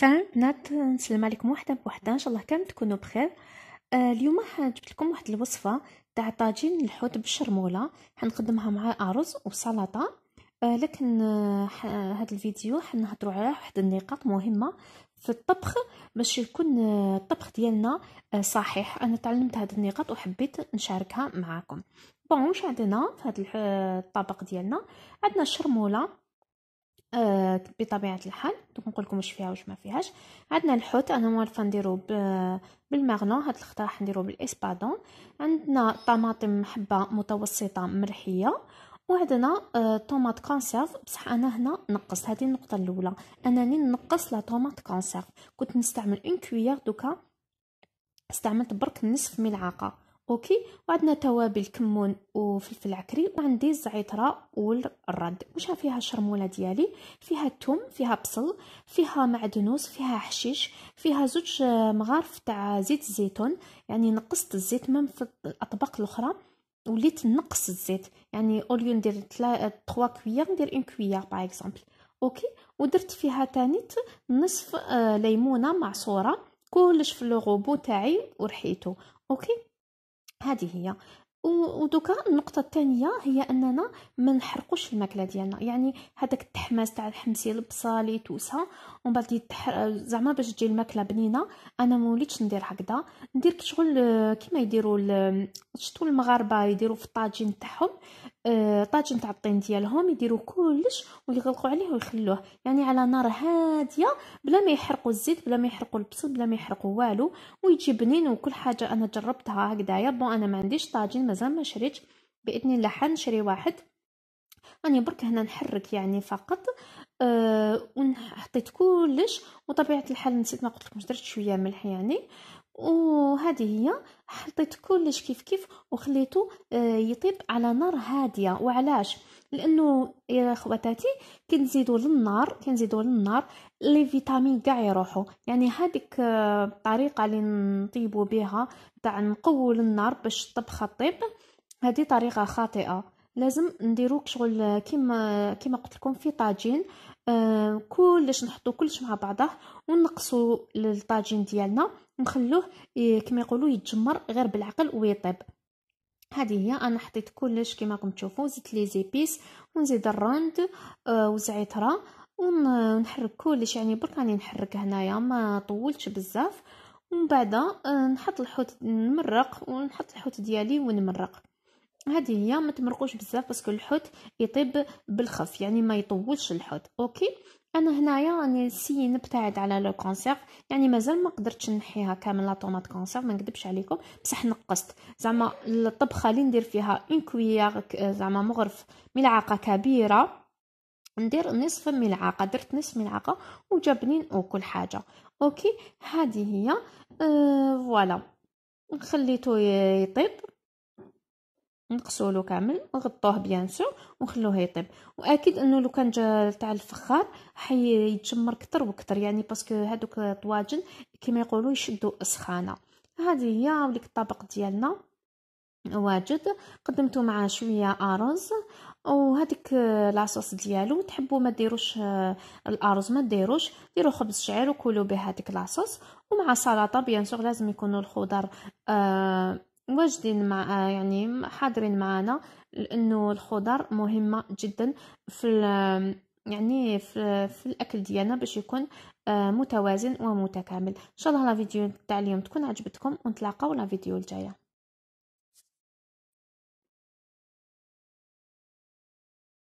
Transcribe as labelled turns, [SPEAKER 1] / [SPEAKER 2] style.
[SPEAKER 1] سلام بنات نسلم عليكم وحده بوحده ان شاء الله كامل تكونوا بخير آه اليوم جبت لكم واحد الوصفه تاع طاجين الحوت بالشرموله حنقدمها مع ارز وسلطه آه، لكن هذا آه، الفيديو حنهضروا على واحد النقاط مهمه في الطبخ باش يكون آه، الطبخ ديالنا صحيح انا تعلمت هذه النقاط وحبيت نشاركها معكم بون واش عندنا في هذا الطبق ديالنا عندنا الشرموله آه، بطبيعه الحال دوك نقول لكم واش فيها واش ما فيهاش عندنا الحوت انا موالفه نديرو بالماغنو هاد راح نديرو بالاسبادون عندنا طماطم حبه متوسطه مرحيه وعندنا آه، طوماط كونسيرف بصح انا هنا نقص هذه النقطه الاولى انني نقص لا طوماط كونسيرف كنت نستعمل اون كويير دوكا استعملت برك نصف ملعقه اوكي وعندنا توابل كمون وفلفل عكري وعندي الزعتره والرد وش فيها الشرموله ديالي فيها الثوم فيها بصل فيها معدنوس فيها حشيش فيها زوج آه، مغارف تاع زيت الزيتون يعني نقصت الزيت من في الاطباق الاخرى وليت نقص الزيت يعني اوليو ندير 3 كويار ندير اون كويار باغ اكزومبل اوكي ودرت فيها ثاني نصف آه، ليمونه معصوره كلش في لوغوبو تاعي ورحيتو اوكي هذه هي ودوكا النقطة الثانية هي أننا ما نحرقوش الماكلة ديالنا يعني هذاك التحماس تاع الحمسي البصالي توسا ومن بعد يتحر... زعما باش تجي الماكلة بنينة أنا ما وليتش ندير هكذا ندير شغل آه، كيما يديروا شتو المغاربة يديروا في الطاجين تاعهم آه، طاجن تاع الطين ديالهم يديروا كلش ويغلقوا عليه ويخلوه يعني على نار هاديه بلا ما يحرقوا الزيت بلا ما يحرقوا البصل بلا ما يحرقوا والو ويجي بنين وكل حاجه انا جربتها هكذايا بون انا ما عنديش طاجين مازال ما شريت باذن الله حنشري واحد راني برك هنا نحرك يعني فقط أه وحطيت كلش وطبيعه الحال نسيت ما قلت لكم درت شويه ملح يعني وهذه هي حطيت كلش كيف كيف وخليته آه، يطيب على نار هاديه وعلاش لانه يا خواتاتي كنزيدوا للنار كنزيدوا للنار لي فيتامين كاع يروحوا يعني هذيك الطريقه آه، اللي نطيبوا بها تاع نقوي النار باش الطبخه طيب هذه طريقه خاطئه لازم نديرو شغل كيما كيما قلت لكم في طاجين آه، كلش نحطو كلش مع بعضه ونقصو الطاجين ديالنا ونخلوه كما يقولوا يتجمر غير بالعقل ويطيب هذه هي انا حطيت كلش كما راكم تشوفوا زدت لي زيبيس ونزيد الروند آه، وزعتره ونحرك كلش يعني برك راني نحرك هنايا ما طولتش بزاف ومن بعد آه، نحط الحوت نمرق ونحط الحوت ديالي ونمرق هذه هي ما تمرقوش بزاف باسكو الحوت يطيب بالخف يعني ما يطولش الحوت اوكي انا هنايا راني سي نبتعد على لو كونسيرف يعني مازال ما قدرتش نحيها كامل لا طوماط كونسيرف ما نكذبش عليكم بصح نقصت زعما الطبخه اللي ندير فيها اون كويير زعما مغرف ملعقه كبيره ندير نصف ملعقه درت نصف ملعقه وجابني وكل حاجه اوكي هذه هي أه فوالا خليته يطيب نقصولو كامل نغطوه بيان سو ونخلوه يطيب واكيد انه لو كان جا تاع الفخار حيتشمر كتر وكتر يعني باسكو هادوك الطواجن كما يقولوا يشدوا السخانه هذه هي وليك الطبق ديالنا واجد قدمته مع شويه ارز وهذيك لاصوص ديالو تحبوا ما ديروش الارز ما ديروش ديروا خبز شعير وكلوا به هذيك لاصوص ومع سلطه بيان سور لازم يكونوا الخضر آه واجدين مع آه، يعني حاضرين معنا لانه الخضر مهمه جدا في يعني في, في الاكل ديالنا باش يكون آه، متوازن ومتكامل ان شاء الله لا فيديو تاع اليوم تكون عجبتكم ونتلاقاو لا فيديو الجايه